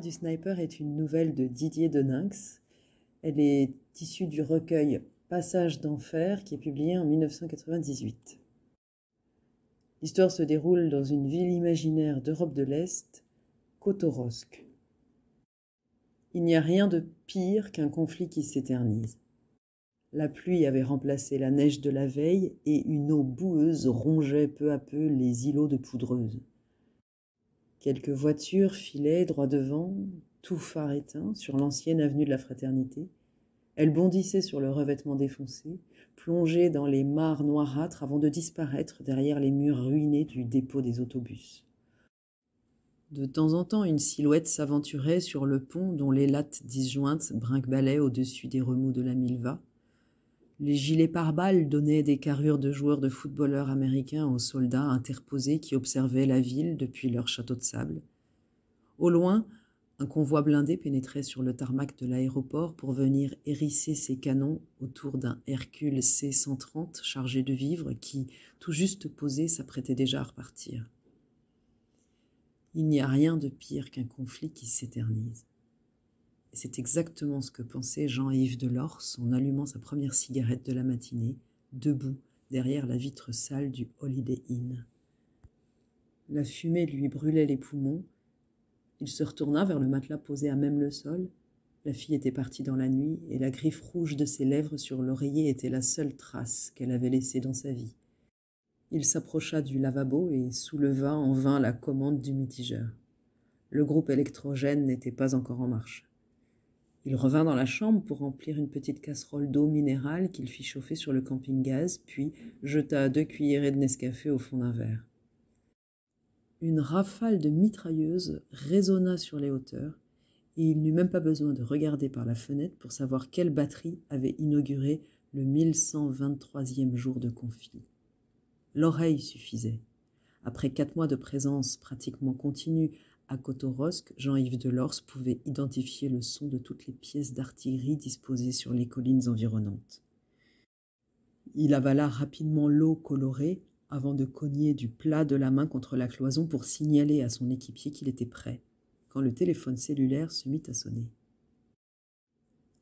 du sniper est une nouvelle de Didier Deninx. Elle est issue du recueil Passage d'enfer qui est publié en 1998. L'histoire se déroule dans une ville imaginaire d'Europe de l'Est, Kotorosk. Il n'y a rien de pire qu'un conflit qui s'éternise. La pluie avait remplacé la neige de la veille et une eau boueuse rongeait peu à peu les îlots de poudreuse. Quelques voitures filaient droit devant, tout phare éteint, sur l'ancienne avenue de la Fraternité. Elles bondissaient sur le revêtement défoncé, plongées dans les mares noirâtres avant de disparaître derrière les murs ruinés du dépôt des autobus. De temps en temps, une silhouette s'aventurait sur le pont dont les lattes disjointes brinquebalaient au-dessus des remous de la Milva. Les gilets pare-balles donnaient des carrures de joueurs de footballeurs américains aux soldats interposés qui observaient la ville depuis leur château de sable. Au loin, un convoi blindé pénétrait sur le tarmac de l'aéroport pour venir hérisser ses canons autour d'un Hercule C-130 chargé de vivres qui, tout juste posé, s'apprêtait déjà à repartir. Il n'y a rien de pire qu'un conflit qui s'éternise c'est exactement ce que pensait Jean-Yves Delors en allumant sa première cigarette de la matinée, debout derrière la vitre sale du Holiday Inn. La fumée lui brûlait les poumons. Il se retourna vers le matelas posé à même le sol. La fille était partie dans la nuit, et la griffe rouge de ses lèvres sur l'oreiller était la seule trace qu'elle avait laissée dans sa vie. Il s'approcha du lavabo et souleva en vain la commande du mitigeur. Le groupe électrogène n'était pas encore en marche. Il revint dans la chambre pour remplir une petite casserole d'eau minérale qu'il fit chauffer sur le camping-gaz, puis jeta deux cuillerées de Nescafé au fond d'un verre. Une rafale de mitrailleuses résonna sur les hauteurs, et il n'eut même pas besoin de regarder par la fenêtre pour savoir quelle batterie avait inauguré le 1123e jour de conflit. L'oreille suffisait. Après quatre mois de présence pratiquement continue à Kotorosk, Jean-Yves Delors pouvait identifier le son de toutes les pièces d'artillerie disposées sur les collines environnantes. Il avala rapidement l'eau colorée avant de cogner du plat de la main contre la cloison pour signaler à son équipier qu'il était prêt, quand le téléphone cellulaire se mit à sonner.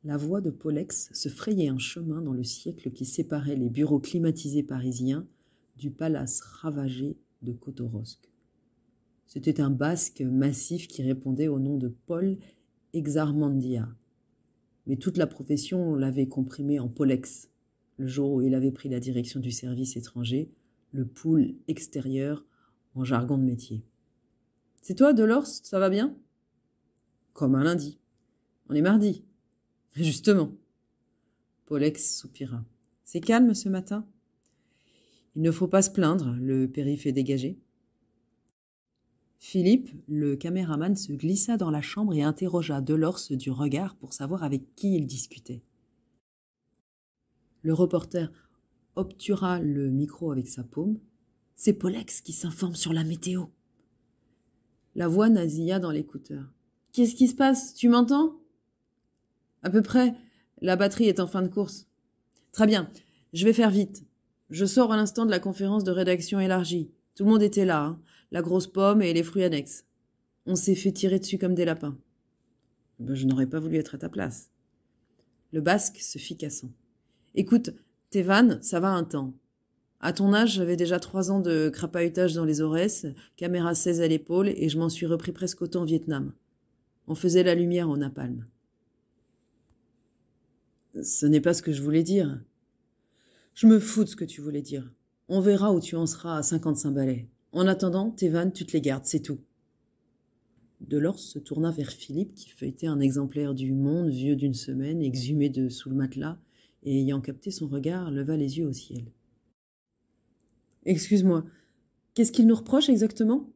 La voix de Polex se frayait un chemin dans le siècle qui séparait les bureaux climatisés parisiens du palace ravagé de Kotorosk. C'était un basque massif qui répondait au nom de Paul Exarmandia. Mais toute la profession l'avait comprimé en Polex. Le jour où il avait pris la direction du service étranger, le poule extérieur en jargon de métier. C'est toi, Delors, ça va bien Comme un lundi. On est mardi. Justement. Polex soupira. C'est calme ce matin Il ne faut pas se plaindre, le périph' est dégagé. Philippe, le caméraman, se glissa dans la chambre et interrogea Delors du regard pour savoir avec qui il discutait. Le reporter obtura le micro avec sa paume. C'est Polex qui s'informe sur la météo. La voix nasilla dans l'écouteur. Qu'est-ce qui se passe Tu m'entends À peu près. La batterie est en fin de course. Très bien. Je vais faire vite. Je sors à l'instant de la conférence de rédaction élargie. Tout le monde était là, hein. la grosse pomme et les fruits annexes. On s'est fait tirer dessus comme des lapins. Ben, je n'aurais pas voulu être à ta place. Le basque se fit cassant. Écoute, Tévan, ça va un temps. À ton âge, j'avais déjà trois ans de crapahutage dans les Aurès, caméra 16 à l'épaule, et je m'en suis repris presque autant au Vietnam. On faisait la lumière au napalm. Ce n'est pas ce que je voulais dire. Je me fous de ce que tu voulais dire. On verra où tu en seras à 55 balais. En attendant, tes vannes, tu te les gardes, c'est tout. Delors se tourna vers Philippe qui feuilletait un exemplaire du Monde vieux d'une semaine, exhumé de sous le matelas, et ayant capté son regard, leva les yeux au ciel. Excuse-moi, qu'est-ce qu'il nous reproche exactement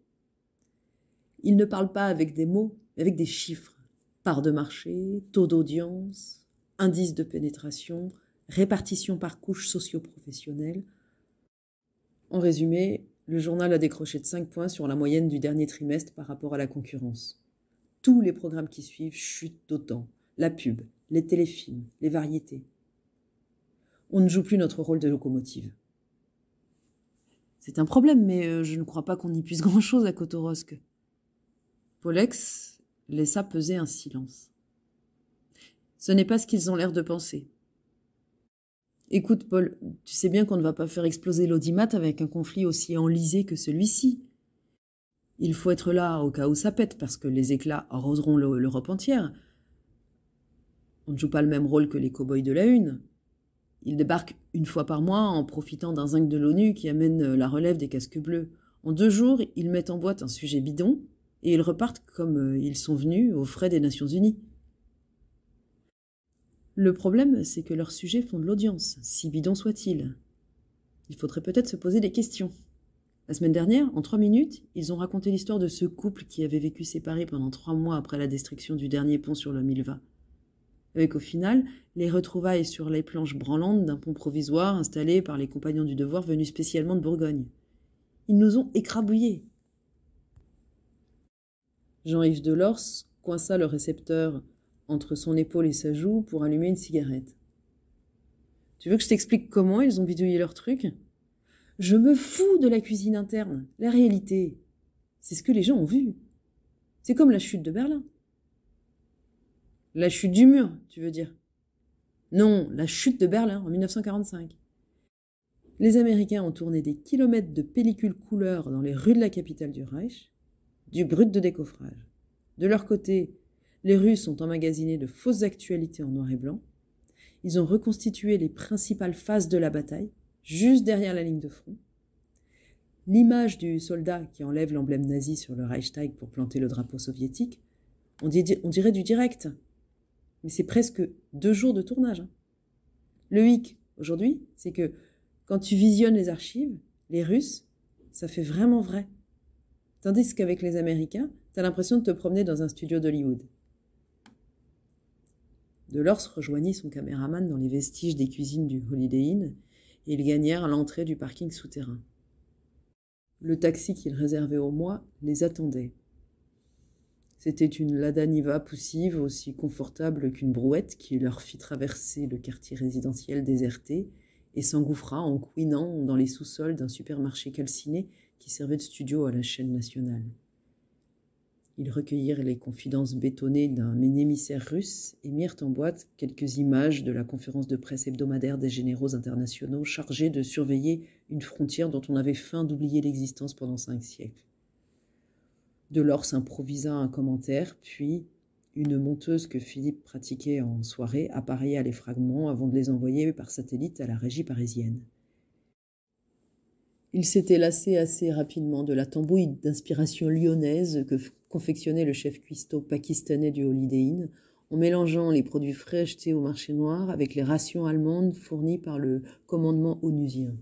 Il ne parle pas avec des mots, mais avec des chiffres. Part de marché, taux d'audience, indice de pénétration, répartition par couches socio professionnelles en résumé, le journal a décroché de 5 points sur la moyenne du dernier trimestre par rapport à la concurrence. Tous les programmes qui suivent chutent d'autant. La pub, les téléfilms, les variétés. On ne joue plus notre rôle de locomotive. C'est un problème, mais euh, je ne crois pas qu'on y puisse grand-chose à Kotorosk. Polex laissa peser un silence. Ce n'est pas ce qu'ils ont l'air de penser. Écoute, Paul, tu sais bien qu'on ne va pas faire exploser l'audimat avec un conflit aussi enlisé que celui-ci. Il faut être là au cas où ça pète, parce que les éclats arroseront l'Europe entière. On ne joue pas le même rôle que les cow-boys de la Une. Ils débarquent une fois par mois en profitant d'un zinc de l'ONU qui amène la relève des casques bleus. En deux jours, ils mettent en boîte un sujet bidon et ils repartent comme euh, ils sont venus aux frais des Nations Unies. Le problème, c'est que leurs sujets font de l'audience, si bidon soit-il. Il faudrait peut-être se poser des questions. La semaine dernière, en trois minutes, ils ont raconté l'histoire de ce couple qui avait vécu séparé pendant trois mois après la destruction du dernier pont sur le Milva. Avec au final les retrouvailles sur les planches branlantes d'un pont provisoire installé par les compagnons du devoir venus spécialement de Bourgogne. Ils nous ont écrabouillés. Jean-Yves Delors coinça le récepteur entre son épaule et sa joue pour allumer une cigarette. Tu veux que je t'explique comment ils ont bidouillé leur truc Je me fous de la cuisine interne, la réalité. C'est ce que les gens ont vu. C'est comme la chute de Berlin. La chute du mur, tu veux dire Non, la chute de Berlin en 1945. Les Américains ont tourné des kilomètres de pellicules couleur dans les rues de la capitale du Reich, du brut de décoffrage. De leur côté, les Russes ont emmagasiné de fausses actualités en noir et blanc. Ils ont reconstitué les principales phases de la bataille, juste derrière la ligne de front. L'image du soldat qui enlève l'emblème nazi sur le Reichstag pour planter le drapeau soviétique, on, dirait du direct. Mais c'est presque deux jours de tournage. Hein. Le hic, aujourd'hui, c'est que quand tu visionnes les archives, les Russes, ça fait vraiment vrai. Tandis qu'avec les Américains, t'as l'impression de te promener dans un studio d'Hollywood. Delors rejoignit son caméraman dans les vestiges des cuisines du Holiday Inn et ils gagnèrent l'entrée du parking souterrain. Le taxi qu'ils réservaient au mois les attendait. C'était une Ladaniva poussive aussi confortable qu'une brouette qui leur fit traverser le quartier résidentiel déserté et s'engouffra en couinant dans les sous-sols d'un supermarché calciné qui servait de studio à la chaîne nationale. Ils recueillirent les confidences bétonnées d'un émissaire russe et mirent en boîte quelques images de la conférence de presse hebdomadaire des généraux internationaux chargés de surveiller une frontière dont on avait faim d'oublier l'existence pendant cinq siècles. Delors improvisa un commentaire, puis une monteuse que Philippe pratiquait en soirée appareilla les fragments avant de les envoyer par satellite à la régie parisienne. Il s'était lassé assez rapidement de la tambouille d'inspiration lyonnaise que confectionnait le chef cuistot pakistanais du Holiday Inn, en mélangeant les produits frais achetés au marché noir avec les rations allemandes fournies par le commandement onusien.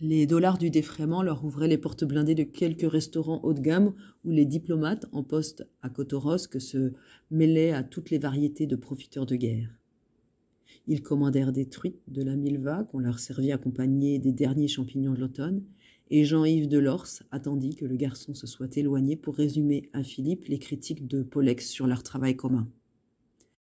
Les dollars du défraiement leur ouvraient les portes blindées de quelques restaurants haut de gamme où les diplomates en poste à Kotorosk se mêlaient à toutes les variétés de profiteurs de guerre. Ils commandèrent des truites, de la milva qu'on leur servit accompagnées des derniers champignons de l'automne, et Jean-Yves Delors attendit que le garçon se soit éloigné pour résumer à Philippe les critiques de Pollex sur leur travail commun.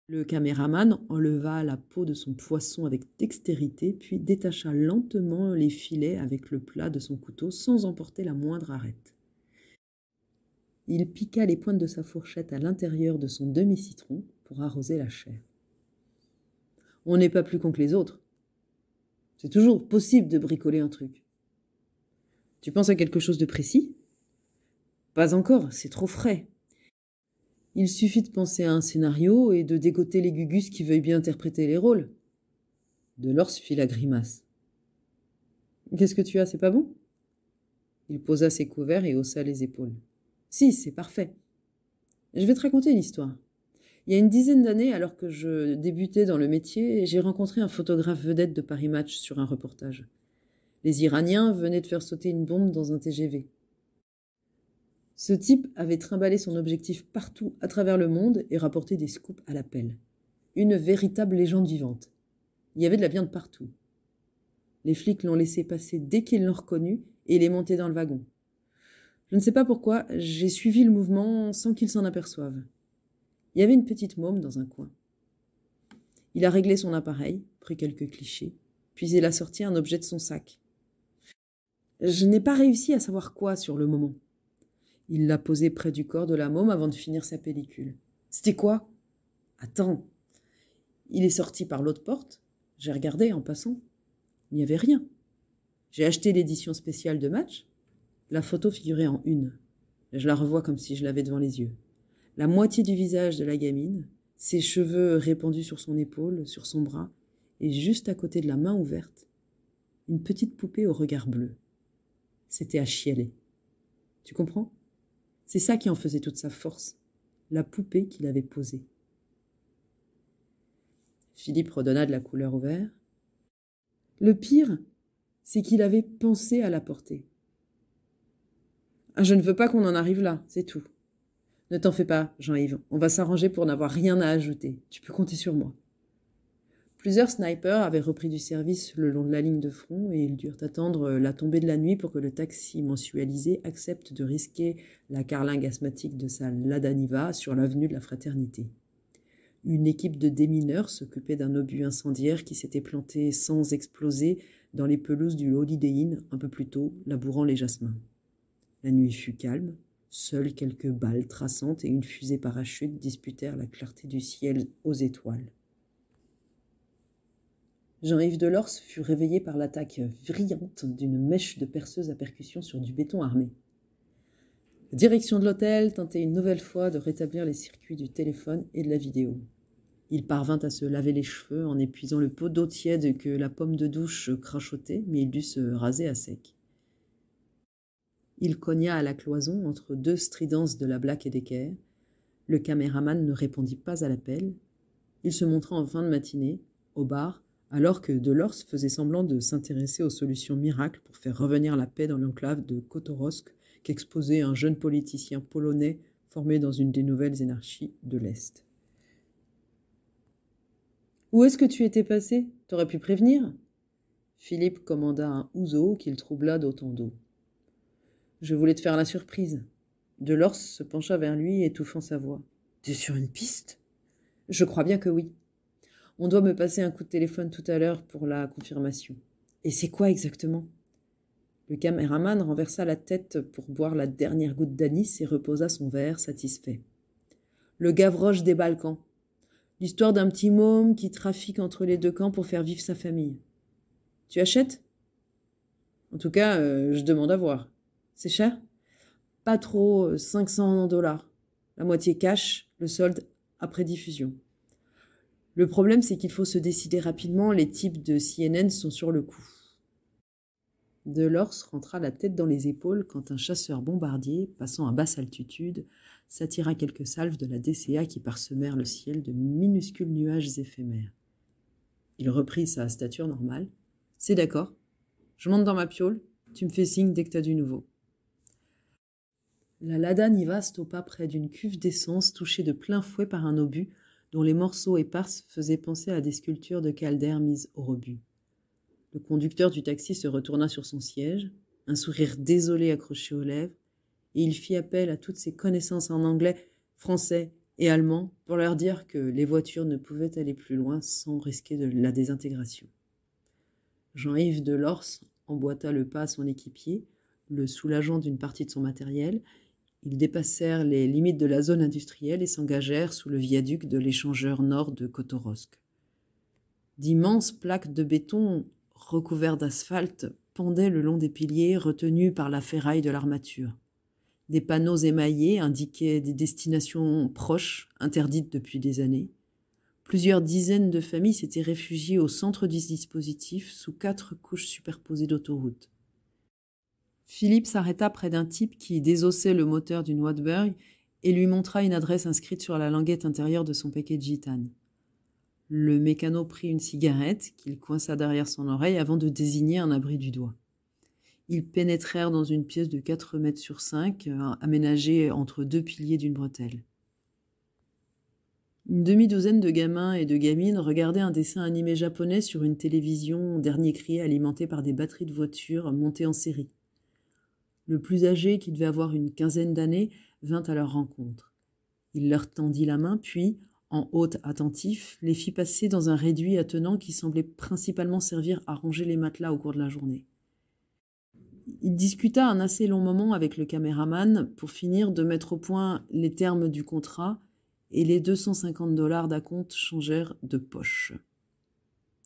Le caméraman enleva la peau de son poisson avec dextérité, puis détacha lentement les filets avec le plat de son couteau sans emporter la moindre arête. Il piqua les pointes de sa fourchette à l'intérieur de son demi-citron pour arroser la chair on n'est pas plus con que les autres. C'est toujours possible de bricoler un truc. Tu penses à quelque chose de précis Pas encore, c'est trop frais. Il suffit de penser à un scénario et de dégoter les gugus qui veuillent bien interpréter les rôles. Delors fit la grimace. Qu'est-ce que tu as, c'est pas bon Il posa ses couverts et haussa les épaules. Si, c'est parfait. Je vais te raconter une histoire. Il y a une dizaine d'années, alors que je débutais dans le métier, j'ai rencontré un photographe vedette de Paris Match sur un reportage. Les Iraniens venaient de faire sauter une bombe dans un TGV. Ce type avait trimballé son objectif partout à travers le monde et rapporté des scoops à l'appel. Une véritable légende vivante. Il y avait de la viande partout. Les flics l'ont laissé passer dès qu'ils l'ont reconnu et il est monté dans le wagon. Je ne sais pas pourquoi, j'ai suivi le mouvement sans qu'ils s'en aperçoivent. Il y avait une petite môme dans un coin. Il a réglé son appareil, pris quelques clichés, puis il a sorti un objet de son sac. Je n'ai pas réussi à savoir quoi sur le moment. Il l'a posé près du corps de la môme avant de finir sa pellicule. C'était quoi Attends. Il est sorti par l'autre porte. J'ai regardé en passant. Il n'y avait rien. J'ai acheté l'édition spéciale de match. La photo figurait en une. Je la revois comme si je l'avais devant les yeux la moitié du visage de la gamine, ses cheveux répandus sur son épaule, sur son bras, et juste à côté de la main ouverte, une petite poupée au regard bleu. C'était à chialer. Tu comprends C'est ça qui en faisait toute sa force, la poupée qu'il avait posée. Philippe redonna de la couleur au vert. Le pire, c'est qu'il avait pensé à la porter. Ah, je ne veux pas qu'on en arrive là, c'est tout. Ne t'en fais pas, Jean-Yves, on va s'arranger pour n'avoir rien à ajouter. Tu peux compter sur moi. Plusieurs snipers avaient repris du service le long de la ligne de front et ils durent attendre la tombée de la nuit pour que le taxi mensualisé accepte de risquer la carlingue asthmatique de sa Ladaniva sur l'avenue de la Fraternité. Une équipe de démineurs s'occupait d'un obus incendiaire qui s'était planté sans exploser dans les pelouses du Holiday Inn un peu plus tôt, labourant les jasmins. La nuit fut calme, Seules quelques balles traçantes et une fusée parachute disputèrent la clarté du ciel aux étoiles. Jean-Yves Delors fut réveillé par l'attaque vrillante d'une mèche de perceuse à percussion sur du béton armé. La direction de l'hôtel tentait une nouvelle fois de rétablir les circuits du téléphone et de la vidéo. Il parvint à se laver les cheveux en épuisant le pot d'eau tiède que la pomme de douche crachotait, mais il dut se raser à sec. Il cogna à la cloison entre deux stridences de la Black et d'équerre. Le caméraman ne répondit pas à l'appel. Il se montra en fin de matinée, au bar, alors que Delors faisait semblant de s'intéresser aux solutions miracles pour faire revenir la paix dans l'enclave de Kotorosk qu'exposait un jeune politicien polonais formé dans une des nouvelles énarchies de l'Est. Où est-ce que tu étais passé T'aurais pu prévenir Philippe commanda un ouzo qu'il troubla d'autant d'eau. Je voulais te faire la surprise. Delors se pencha vers lui, étouffant sa voix. T'es sur une piste Je crois bien que oui. On doit me passer un coup de téléphone tout à l'heure pour la confirmation. Et c'est quoi exactement Le caméraman renversa la tête pour boire la dernière goutte d'anis et reposa son verre, satisfait. Le Gavroche des Balkans. L'histoire d'un petit môme qui trafique entre les deux camps pour faire vivre sa famille. Tu achètes En tout cas, euh, je demande à voir. C'est cher Pas trop, 500 euh, dollars. La moitié cash, le solde après diffusion. Le problème, c'est qu'il faut se décider rapidement, les types de CNN sont sur le coup. Delors rentra la tête dans les épaules quand un chasseur bombardier, passant à basse altitude, s'attira quelques salves de la DCA qui parsemèrent le ciel de minuscules nuages éphémères. Il reprit sa stature normale. C'est d'accord. Je monte dans ma piole, tu me fais signe dès que t'as du nouveau la Ladane y au stoppa près d'une cuve d'essence touchée de plein fouet par un obus dont les morceaux épars faisaient penser à des sculptures de Calder mises au rebut. Le conducteur du taxi se retourna sur son siège, un sourire désolé accroché aux lèvres, et il fit appel à toutes ses connaissances en anglais, français et allemand pour leur dire que les voitures ne pouvaient aller plus loin sans risquer de la désintégration. Jean-Yves Delors emboîta le pas à son équipier, le soulageant d'une partie de son matériel, ils dépassèrent les limites de la zone industrielle et s'engagèrent sous le viaduc de l'échangeur nord de Kotorosk. D'immenses plaques de béton recouvertes d'asphalte pendaient le long des piliers retenus par la ferraille de l'armature. Des panneaux émaillés indiquaient des destinations proches, interdites depuis des années. Plusieurs dizaines de familles s'étaient réfugiées au centre du dispositif sous quatre couches superposées d'autoroutes. Philippe s'arrêta près d'un type qui désossait le moteur d'une Wattberg et lui montra une adresse inscrite sur la languette intérieure de son paquet de gitane. Le mécano prit une cigarette qu'il coinça derrière son oreille avant de désigner un abri du doigt. Ils pénétrèrent dans une pièce de 4 mètres sur 5, euh, aménagée entre deux piliers d'une bretelle. Une demi-douzaine de gamins et de gamines regardaient un dessin animé japonais sur une télévision dernier cri alimentée par des batteries de voitures montées en série. Le plus âgé, qui devait avoir une quinzaine d'années, vint à leur rencontre. Il leur tendit la main, puis, en hôte attentif, les fit passer dans un réduit attenant qui semblait principalement servir à ranger les matelas au cours de la journée. Il discuta un assez long moment avec le caméraman pour finir de mettre au point les termes du contrat et les 250 dollars d'acompte changèrent de poche.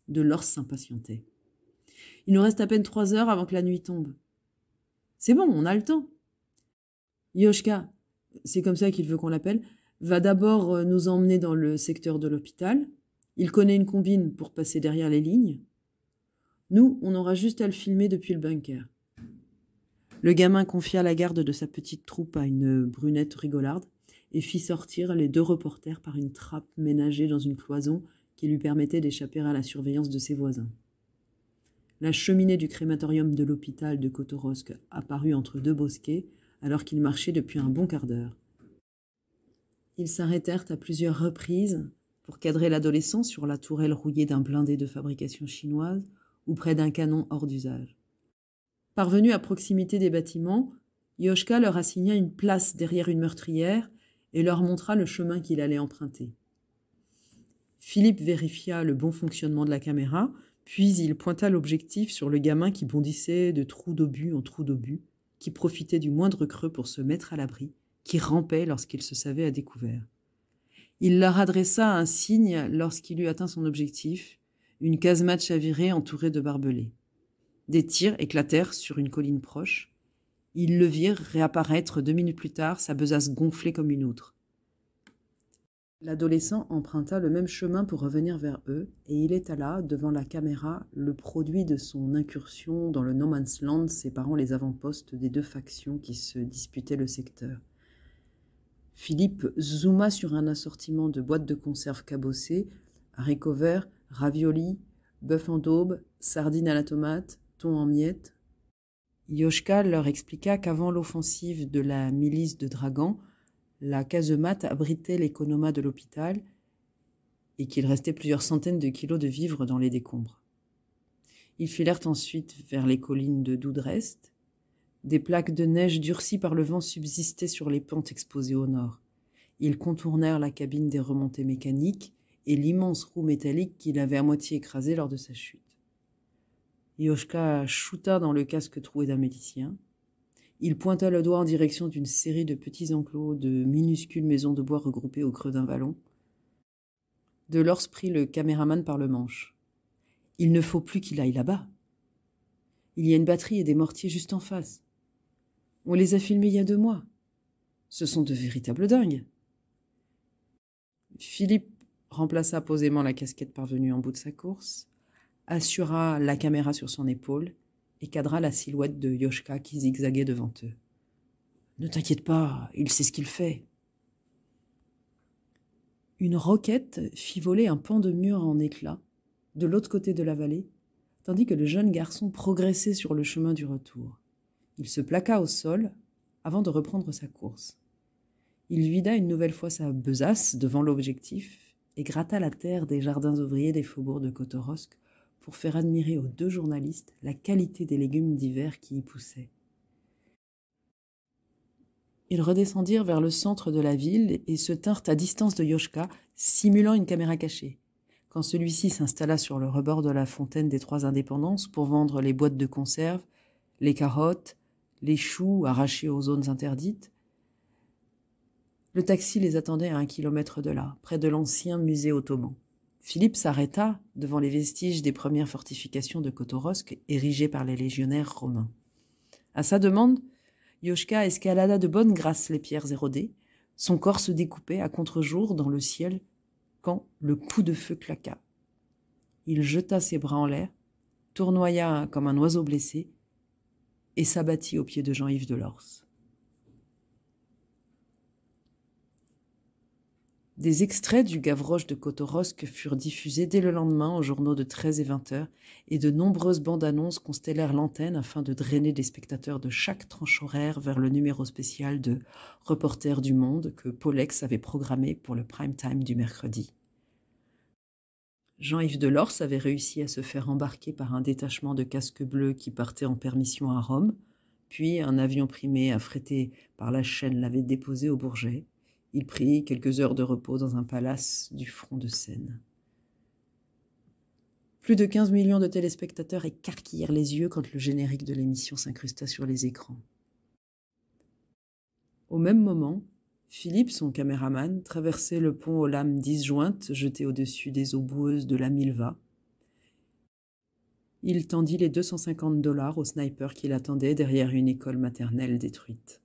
De l'or s'impatientait. Il nous reste à peine trois heures avant que la nuit tombe. C'est bon, on a le temps. Yoshka, c'est comme ça qu'il veut qu'on l'appelle, va d'abord euh, nous emmener dans le secteur de l'hôpital. Il connaît une combine pour passer derrière les lignes. Nous, on aura juste à le filmer depuis le bunker. Le gamin confia la garde de sa petite troupe à une brunette rigolarde et fit sortir les deux reporters par une trappe ménagée dans une cloison qui lui permettait d'échapper à la surveillance de ses voisins. La cheminée du crématorium de l'hôpital de Kotorosk apparut entre deux bosquets, alors qu'ils marchaient depuis un bon quart d'heure. Ils s'arrêtèrent à plusieurs reprises pour cadrer l'adolescent sur la tourelle rouillée d'un blindé de fabrication chinoise ou près d'un canon hors d'usage. Parvenu à proximité des bâtiments, Yoshka leur assigna une place derrière une meurtrière et leur montra le chemin qu'il allait emprunter. Philippe vérifia le bon fonctionnement de la caméra, puis il pointa l'objectif sur le gamin qui bondissait de trou d'obus en trou d'obus, qui profitait du moindre creux pour se mettre à l'abri, qui rampait lorsqu'il se savait à découvert. Il leur adressa un signe lorsqu'il eut atteint son objectif, une casemate chavirée entourée de barbelés. Des tirs éclatèrent sur une colline proche. Ils le virent réapparaître deux minutes plus tard, sa besace gonflée comme une autre. L'adolescent emprunta le même chemin pour revenir vers eux, et il étala devant la caméra le produit de son incursion dans le no man's land séparant les avant-postes des deux factions qui se disputaient le secteur. Philippe zooma sur un assortiment de boîtes de conserve cabossées, haricots verts, raviolis, bœuf en daube, sardines à la tomate, thon en miettes. Yoshka leur expliqua qu'avant l'offensive de la milice de dragon la casemate abritait l'économat de l'hôpital et qu'il restait plusieurs centaines de kilos de vivres dans les décombres. Ils filèrent ensuite vers les collines de Doudrest. Des plaques de neige durcies par le vent subsistaient sur les pentes exposées au nord. Ils contournèrent la cabine des remontées mécaniques et l'immense roue métallique qu'il avait à moitié écrasée lors de sa chute. Yoshka shoota dans le casque troué d'un médicien. Il pointa le doigt en direction d'une série de petits enclos, de minuscules maisons de bois regroupées au creux d'un vallon. Delors prit le caméraman par le manche. Il ne faut plus qu'il aille là-bas. Il y a une batterie et des mortiers juste en face. On les a filmés il y a deux mois. Ce sont de véritables dingues. Philippe remplaça posément la casquette parvenue en bout de sa course, assura la caméra sur son épaule et cadra la silhouette de Yoshka qui zigzaguait devant eux. Ne t'inquiète pas, il sait ce qu'il fait. Une roquette fit voler un pan de mur en éclats de l'autre côté de la vallée, tandis que le jeune garçon progressait sur le chemin du retour. Il se plaqua au sol avant de reprendre sa course. Il vida une nouvelle fois sa besace devant l'objectif et gratta la terre des jardins ouvriers des faubourgs de Kotorosk pour faire admirer aux deux journalistes la qualité des légumes d'hiver qui y poussaient. Ils redescendirent vers le centre de la ville et se tinrent à distance de Yoshka, simulant une caméra cachée. Quand celui-ci s'installa sur le rebord de la fontaine des Trois Indépendances pour vendre les boîtes de conserve, les carottes, les choux arrachés aux zones interdites, le taxi les attendait à un kilomètre de là, près de l'ancien musée ottoman. Philippe s'arrêta devant les vestiges des premières fortifications de Kotorosk érigées par les légionnaires romains. À sa demande, Yoshka escalada de bonne grâce les pierres érodées, son corps se découpait à contre-jour dans le ciel quand le coup de feu claqua. Il jeta ses bras en l'air, tournoya comme un oiseau blessé et s'abattit aux pieds de Jean-Yves Delors. Des extraits du Gavroche de Kotorosk furent diffusés dès le lendemain aux journaux de 13 et 20 heures, et de nombreuses bandes annonces constellèrent l'antenne afin de drainer les spectateurs de chaque tranche horaire vers le numéro spécial de Reporter du Monde que Polex avait programmé pour le prime time du mercredi. Jean-Yves Delors avait réussi à se faire embarquer par un détachement de casques bleus qui partait en permission à Rome, puis un avion primé affrété par la chaîne l'avait déposé au Bourget il prit quelques heures de repos dans un palace du front de Seine. Plus de 15 millions de téléspectateurs écarquillèrent les yeux quand le générique de l'émission s'incrusta sur les écrans. Au même moment, Philippe, son caméraman, traversait le pont aux lames disjointes jetées au-dessus des eaux boueuses de la Milva. Il tendit les 250 dollars au sniper qui l'attendait derrière une école maternelle détruite.